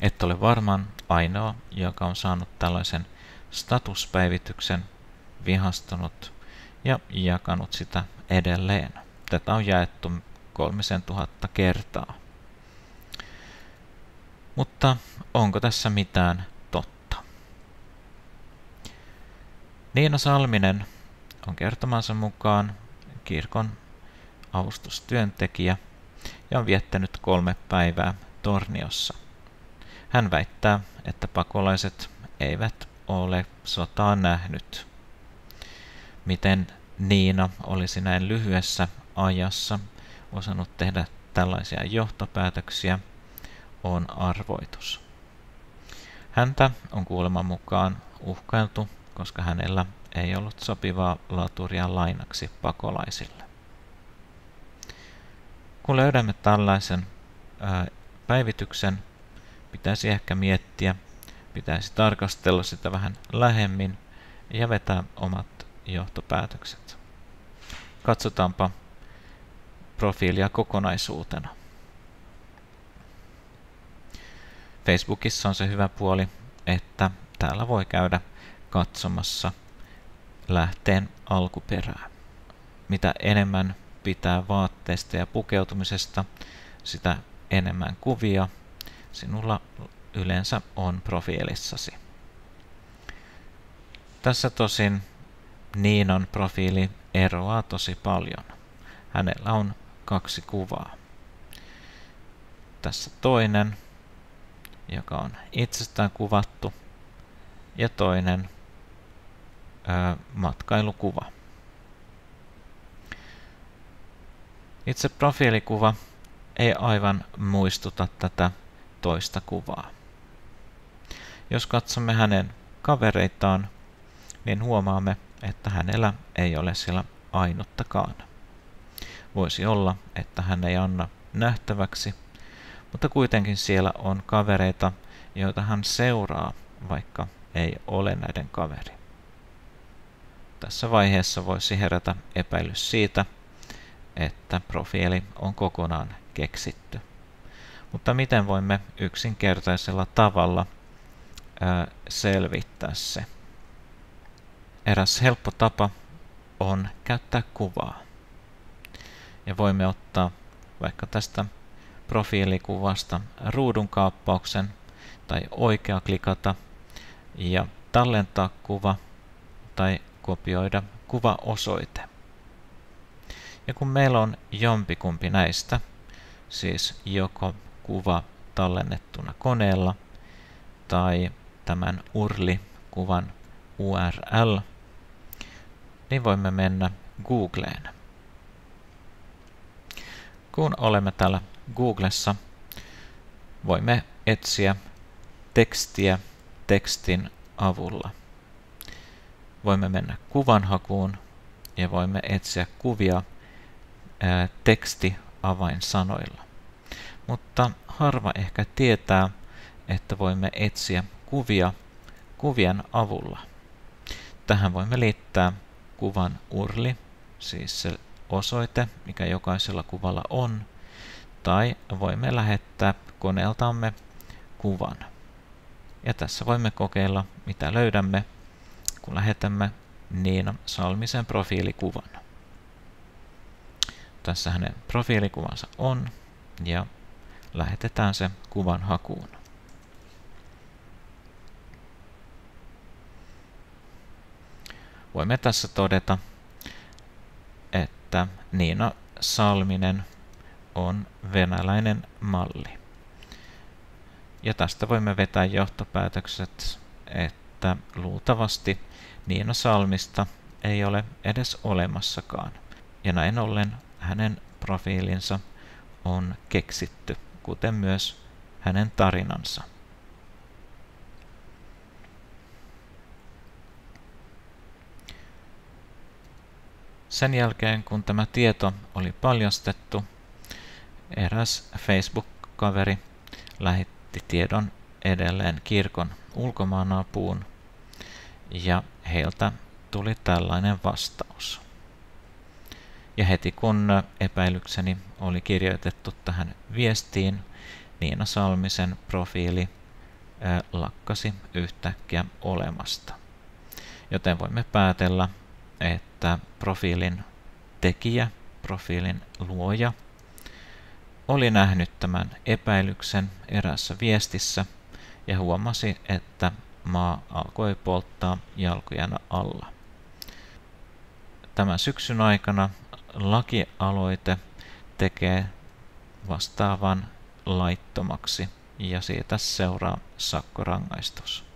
Et ole varmaan ainoa, joka on saanut tällaisen statuspäivityksen, vihastunut ja jakanut sitä edelleen. Tätä on jaettu kolmisen tuhatta kertaa. Mutta onko tässä mitään totta? Niina Salminen on kertomansa mukaan kirkon avustustyöntekijä ja on viettänyt kolme päivää Torniossa – hän väittää, että pakolaiset eivät ole sotaa nähnyt. Miten Niina olisi näin lyhyessä ajassa osannut tehdä tällaisia johtopäätöksiä, on arvoitus. Häntä on kuuleman mukaan uhkailtu, koska hänellä ei ollut sopivaa laturia lainaksi pakolaisille. Kun löydämme tällaisen päivityksen, pitäisi ehkä miettiä, pitäisi tarkastella sitä vähän lähemmin ja vetää omat johtopäätökset. Katsotaanpa profiilia kokonaisuutena. Facebookissa on se hyvä puoli, että täällä voi käydä katsomassa lähteen alkuperää. Mitä enemmän pitää vaatteista ja pukeutumisesta, sitä enemmän kuvia sinulla yleensä on profiilissasi. Tässä tosin Niinon profiili eroaa tosi paljon. Hänellä on kaksi kuvaa. Tässä toinen, joka on itsestään kuvattu, ja toinen ö, matkailukuva. Itse profiilikuva ei aivan muistuta tätä toista kuvaa. Jos katsomme hänen kavereitaan, niin huomaamme, että hänellä ei ole siellä ainuttakaan. Voisi olla, että hän ei anna nähtäväksi, mutta kuitenkin siellä on kavereita, joita hän seuraa, vaikka ei ole näiden kaveri. Tässä vaiheessa voisi herätä epäilys siitä, että profiili on kokonaan keksitty. Mutta miten voimme yksinkertaisella tavalla ää, selvittää se? Eräs helppo tapa on käyttää kuvaa. Ja voimme ottaa vaikka tästä profiilikuvasta ruudun kaappauksen tai oikea klikata ja tallentaa kuva tai kopioida kuvaosoite. Ja kun meillä on jompikumpi näistä, siis joko kuva tallennettuna koneella tai tämän URL-kuvan URL, niin voimme mennä Googleen. Kun olemme täällä Googlessa, voimme etsiä tekstiä tekstin avulla. Voimme mennä kuvanhakuun ja voimme etsiä kuvia tekstiavainsanoilla mutta harva ehkä tietää, että voimme etsiä kuvia kuvien avulla. Tähän voimme liittää kuvan urli, siis se osoite, mikä jokaisella kuvalla on, tai voimme lähettää koneeltamme kuvan. Ja tässä voimme kokeilla, mitä löydämme, kun lähetämme Niina Salmisen profiilikuvan. Tässä hänen profiilikuvansa on, ja lähetetään se kuvan hakuun. Voimme tässä todeta, että Niina Salminen on venäläinen malli. Ja tästä voimme vetää johtopäätökset, että luultavasti Niina Salmista ei ole edes olemassakaan. Ja näin ollen hänen profiilinsa on keksitty kuten myös hänen tarinansa. Sen jälkeen, kun tämä tieto oli paljastettu, eräs Facebook-kaveri lähetti tiedon edelleen kirkon ulkomaanapuun ja heiltä tuli tällainen vasta. Ja heti kun epäilykseni oli kirjoitettu tähän viestiin, Niina Salmisen profiili lakkasi yhtäkkiä olemasta. Joten voimme päätellä, että profiilin tekijä, profiilin luoja, oli nähnyt tämän epäilyksen erässä viestissä ja huomasi, että maa alkoi polttaa jalkojana alla. Tämän syksyn aikana lakialoite tekee vastaavan laittomaksi ja siitä seuraa sakkorangaistus.